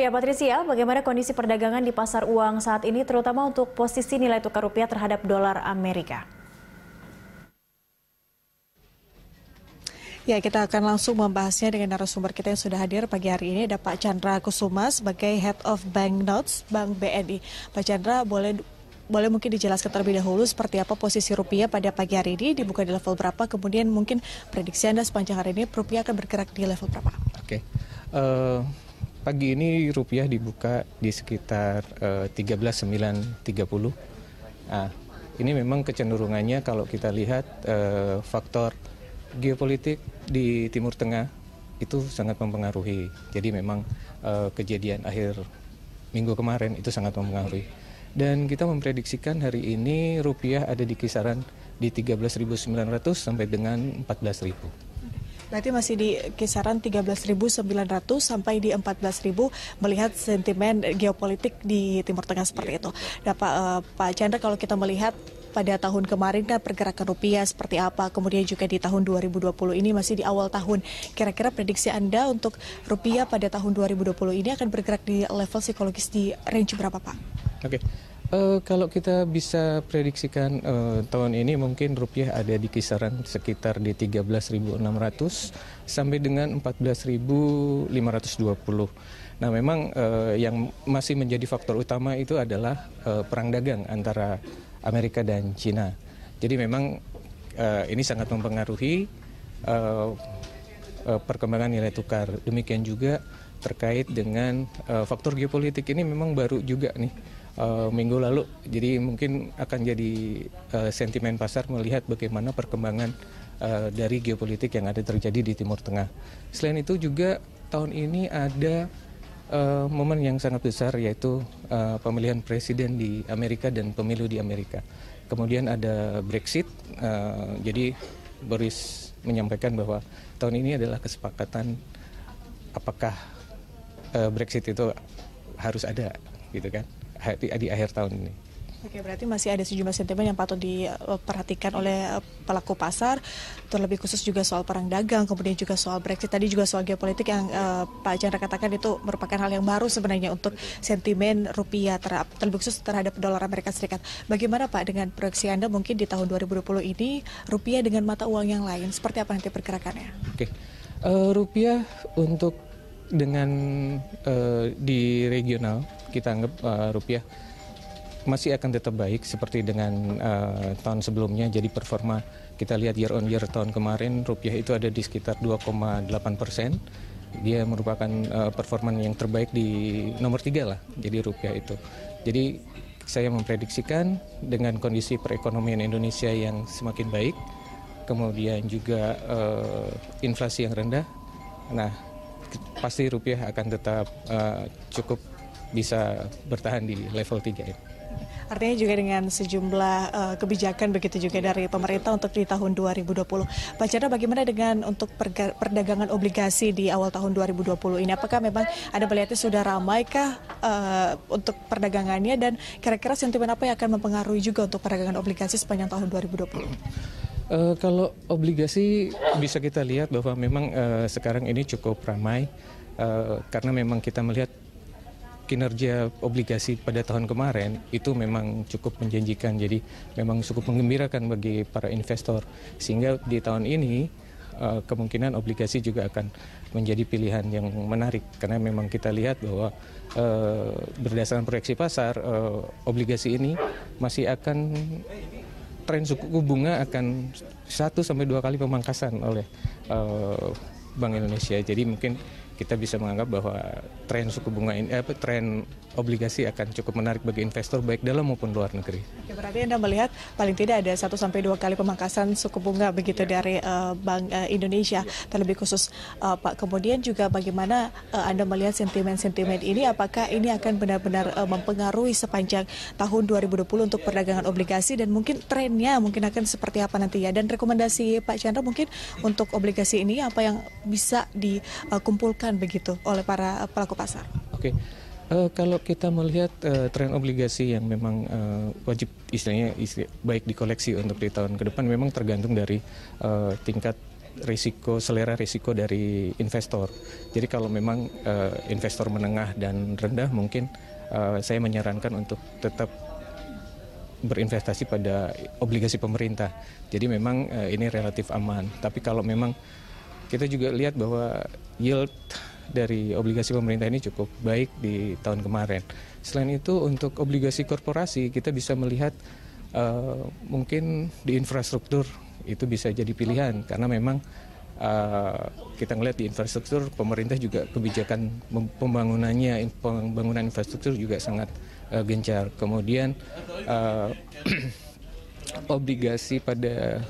Ya Patricia, bagaimana kondisi perdagangan di pasar uang saat ini terutama untuk posisi nilai tukar rupiah terhadap dolar Amerika? Ya, kita akan langsung membahasnya dengan narasumber kita yang sudah hadir pagi hari ini ada Pak Chandra Kusuma sebagai Head of Bank Notes Bank BNI. Pak Chandra, boleh boleh mungkin dijelaskan terlebih dahulu seperti apa posisi rupiah pada pagi hari ini dibuka di level berapa, kemudian mungkin prediksi Anda sepanjang hari ini rupiah akan bergerak di level berapa? Oke. Okay. Uh eh, Pagi ini rupiah dibuka di sekitar eh, uh, 13.930. Ah, ini memang kecenderungannya kalau kita lihat uh, faktor geopolitik di Timur Tengah itu sangat mempengaruhi. Jadi memang uh, kejadian akhir minggu kemarin itu sangat mempengaruhi. Dan kita memprediksikan hari ini rupiah ada di kisaran di 13.900 sampai dengan 14.000. Berarti masih di kisaran 13.900 sampai di 14.000 melihat sentimen geopolitik di Timur Tengah seperti iya, itu. Nah, Pak, uh, Pak Chandra kalau kita melihat pada tahun kemarin kan pergerakan rupiah seperti apa, kemudian juga di tahun 2020 ini masih di awal tahun. Kira-kira prediksi Anda untuk rupiah pada tahun 2020 ini akan bergerak di level psikologis di range berapa Pak? Oke, okay. Uh, kalau kita bisa prediksikan uh, tahun ini mungkin rupiah ada di kisaran sekitar di 13.600 sampai dengan 14.520. Nah, memang uh, yang masih menjadi faktor utama itu adalah uh, perang dagang antara Amerika dan Cina. Jadi memang uh, ini sangat mempengaruhi uh, perkembangan nilai tukar. Demikian juga terkait dengan uh, faktor geopolitik ini memang baru juga nih uh, minggu lalu. Jadi mungkin akan jadi uh, sentimen pasar melihat bagaimana perkembangan uh, dari geopolitik yang ada terjadi di Timur Tengah. Selain itu juga tahun ini ada uh, momen yang sangat besar yaitu uh, pemilihan presiden di Amerika dan pemilu di Amerika. Kemudian ada Brexit. Uh, jadi Boris menyampaikan bahwa tahun ini adalah kesepakatan apakah uh, Brexit itu harus ada gitu kan di, di akhir tahun ini. Oke, berarti masih ada sejumlah sentimen yang patut diperhatikan oleh eh, pelaku pasar, terlebih khusus juga soal perang dagang, kemudian juga soal Brexit, tadi juga soal geopolitik yang eh, Pak Chandra katakan itu merupakan hal yang baru sebenarnya untuk sentimen rupiah, ter terlebih khusus terhadap dolar Amerika Serikat. Bagaimana Pak dengan proyeksi Anda mungkin di tahun 2020 ini, rupiah dengan mata uang yang lain, seperti apa nanti pergerakannya? Oke, uh, rupiah untuk dengan uh, di regional kita anggap uh, rupiah masih akan tetap baik seperti dengan uh, tahun sebelumnya. Jadi performa kita lihat year on year tahun kemarin rupiah itu ada di sekitar 2,8 persen. Dia merupakan uh, performa yang terbaik di nomor tiga lah. Jadi rupiah itu. Jadi saya memprediksikan dengan kondisi perekonomian Indonesia yang semakin baik, kemudian juga uh, inflasi yang rendah. Nah, pasti rupiah akan tetap uh, cukup bisa bertahan di level 3 ini. Artinya juga dengan sejumlah uh, kebijakan begitu juga iya. dari pemerintah untuk di tahun 2020. Pak Chandra bagaimana dengan untuk perdagangan obligasi di awal tahun 2020 ini? Apakah memang ada melihatnya sudah ramaikah uh, eh, untuk perdagangannya dan kira-kira sentimen apa yang akan mempengaruhi juga untuk perdagangan obligasi sepanjang tahun 2020? Uh, kalau obligasi bisa kita lihat bahwa memang uh, sekarang ini cukup ramai uh, karena memang kita melihat kinerja obligasi pada tahun kemarin itu memang cukup menjanjikan jadi memang cukup mengembirakan bagi para investor sehingga di tahun ini uh, kemungkinan obligasi juga akan menjadi pilihan yang menarik karena memang kita lihat bahwa uh, berdasarkan proyeksi pasar uh, obligasi ini masih akan tren suku bunga akan satu sampai dua kali pemangkasan oleh uh, Bank Indonesia. Jadi mungkin kita bisa menganggap bahwa tren suku bunga ini apa tren obligasi akan cukup menarik bagi investor baik dalam maupun luar negeri. Oke, berarti Anda melihat paling tidak ada 1 sampai 2 kali pemangkasan suku bunga begitu ya. dari uh, Bank uh, Indonesia ya. terlebih khusus uh, Pak. Kemudian juga bagaimana uh, Anda melihat sentimen-sentimen ini apakah ini akan benar-benar uh, mempengaruhi sepanjang tahun 2020 untuk perdagangan obligasi dan mungkin trennya mungkin akan seperti apa nanti ya dan rekomendasi Pak Chandra mungkin untuk obligasi ini apa yang bisa dikumpulkan begitu oleh para eh, pelaku pasar. Oke. Okay. Uh, eh, kalau kita melihat uh, tren obligasi yang memang uh, wajib istilahnya istri, baik dikoleksi untuk di tahun ke depan memang tergantung dari uh, tingkat risiko selera risiko dari investor. Jadi kalau memang uh, investor menengah dan rendah mungkin uh, saya menyarankan untuk tetap berinvestasi pada obligasi pemerintah. Jadi memang uh, ini relatif aman. Tapi kalau memang kita juga lihat bahwa yield dari obligasi pemerintah ini cukup baik di tahun kemarin. Selain itu untuk obligasi korporasi kita bisa melihat uh, mungkin di infrastruktur itu bisa jadi pilihan karena memang uh, kita melihat di infrastruktur pemerintah juga kebijakan pembangunannya pembangunan infrastruktur juga sangat uh, gencar. Kemudian uh, obligasi pada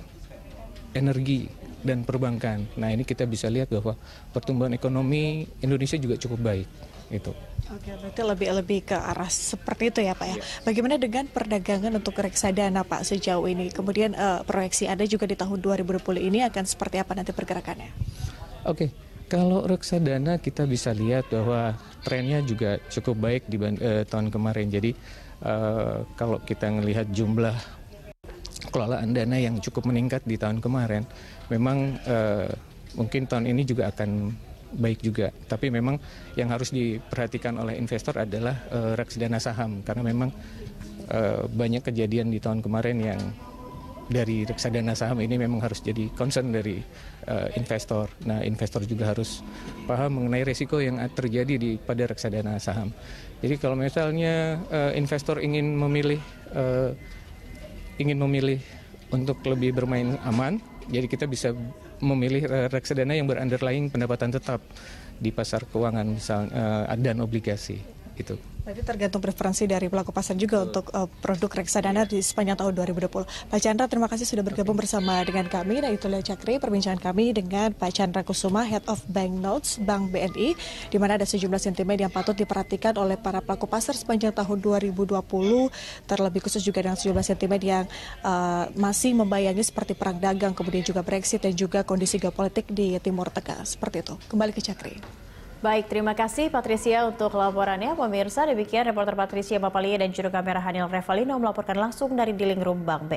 energi dan perbankan. Nah ini kita bisa lihat bahwa pertumbuhan ekonomi Indonesia juga cukup baik itu. Oke, berarti lebih lebih ke arah seperti itu ya Pak ya. Iya. Bagaimana dengan perdagangan untuk reksadana Pak sejauh ini? Kemudian uh, proyeksi Anda juga di tahun 2020 ini akan seperti apa nanti pergerakannya? Oke, kalau reksadana kita bisa lihat bahwa trennya juga cukup baik di eh, tahun kemarin. Jadi eh, kalau kita melihat jumlah kelolaan dana yang cukup meningkat di tahun kemarin. Memang uh, mungkin tahun ini juga akan baik juga. Tapi memang yang harus diperhatikan oleh investor adalah uh, saham karena memang uh, banyak kejadian di tahun kemarin yang dari reksadana saham ini memang harus jadi concern dari uh, investor. Nah, investor juga harus paham mengenai risiko yang terjadi di pada reksadana saham. Jadi kalau misalnya uh, investor ingin memilih uh, ingin memilih untuk lebih bermain aman, jadi kita bisa memilih eh, reksadana yang berunderlying pendapatan tetap di pasar keuangan misalnya eh, dan obligasi gitu. tergantung preferensi dari pelaku pasar juga untuk uh, produk reksadana di sepanjang tahun 2020. Pak Chandra, terima kasih sudah bergabung bersama dengan kami. Nah, itulah Cakri perbincangan kami dengan Pak Chandra Kusuma, Head of Bank Notes Bank BNI, di mana ada sejumlah sentimen yang patut diperhatikan oleh para pelaku pasar sepanjang tahun 2020, terlebih khusus juga dengan sejumlah sentimen yang uh, masih membayangi seperti perang dagang, kemudian juga Brexit dan juga kondisi geopolitik di Timur Tengah. Seperti itu. Kembali ke Cakri. Baik, terima kasih Patricia untuk laporannya. Pemirsa, demikian reporter Patricia Papalia dan juru kamera Hanil Revalino melaporkan langsung dari Diling Rumbang B.